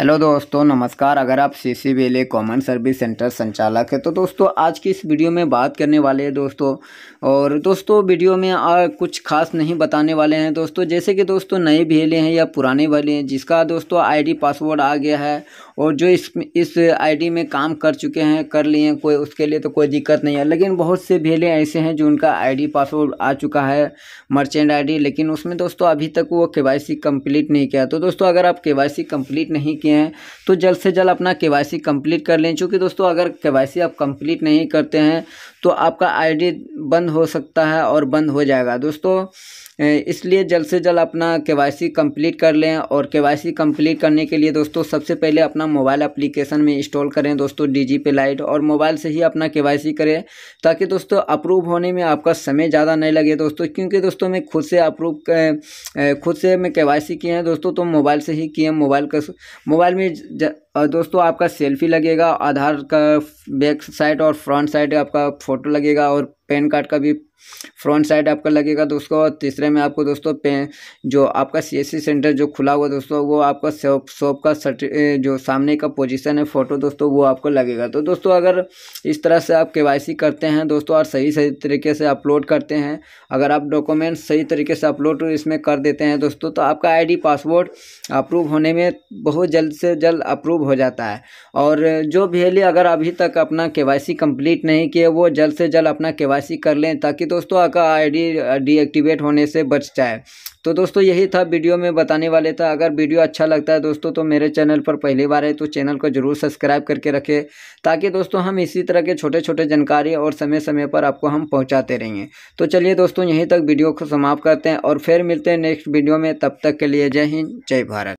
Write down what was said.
hello दोस्तों नमस्कार अगर आप C C a common service centre संचालक है तो दोस्तों आज की इस वीडियो में बात करने वाले हैं दोस्तों और दोस्तों वीडियो में आ, कुछ खास नहीं बताने वाले हैं दोस्तों जैसे कि दोस्तों नए भेले हैं या पुराने भेले हैं जिसका दोस्तों आईडी पासवर्ड आ गया है और जो इस इस आईडी में काम कर चुके हैं कर लिए हैं कोई उसके लिए तो कोई दिक्कत नहीं है लेकिन बहुत से भेले ऐसे हैं जो उनका आईडी पासवर्ड आ चुका है मर्चेंट आईडी लेकिन उसमें दोस्तों अभी तक वो केवाईसी कंप्लीट नहीं किया तो दोस्तों अगर आप केवाईसी कंप्लीट नहीं किया किए हैं तो जल्द से जल्द अपना के वाई कंप्लीट कर लें चूँकि दोस्तों अगर के आप कंप्लीट नहीं करते हैं तो आपका आई बंद हो सकता है और बंद हो जाएगा दोस्तों इसलिए जल्द से जल्द अपना के वाई सी कम्प्लीट कर लें और के वाई सी कम्प्लीट करने के लिए दोस्तों सबसे पहले अपना मोबाइल एप्लीकेशन में इंस्टॉल करें दोस्तों डी जी पे लाइट और मोबाइल से ही अपना के वाई सी करें ताकि दोस्तों अप्रूव होने में आपका समय ज़्यादा नहीं लगे दोस्तों क्योंकि दोस्तों मैं खुद से अप्रूव खुद से मैं के वाई सी किए हैं दोस्तों तो मोबाइल से ही किए मोबाइल का मोबाइल में ज, और दोस्तों आपका सेल्फी लगेगा आधार का बैक साइड और फ्रंट साइड आपका फ़ोटो लगेगा और पैन कार्ड का भी फ्रंट साइड आपका लगेगा दोस्तों और तीसरे में आपको दोस्तों पे जो आपका सीएससी सेंटर जो खुला हुआ दोस्तों वो आपका शॉप शॉप का सट जो सामने का पोजीशन है फ़ोटो दोस्तों वो आपको लगेगा तो दोस्तों अगर इस तरह से आप के करते हैं दोस्तों और सही सही तरीके से अपलोड करते हैं अगर आप डॉक्यूमेंट सही तरीके से अपलोड इसमें कर देते हैं दोस्तों तो आपका आई पासवर्ड अप्रूव होने में बहुत जल्द से जल्द अप्रूव हो जाता है और जो भी अगर अभी तक अपना के कंप्लीट नहीं किए वो जल्द से जल्द अपना के कर लें ताकि दोस्तों आपका आईडी डीएक्टिवेट होने से बच जाए तो दोस्तों यही था वीडियो में बताने वाले था अगर वीडियो अच्छा लगता है दोस्तों तो मेरे चैनल पर पहली बार है तो चैनल को जरूर सब्सक्राइब करके रखें ताकि दोस्तों हम इसी तरह के छोटे छोटे जानकारी और समय समय पर आपको हम पहुंचाते रहेंगे तो चलिए दोस्तों यहीं तक वीडियो को समाप्त करते हैं और फिर मिलते हैं नेक्स्ट वीडियो में तब तक के लिए जय हिंद जय भारत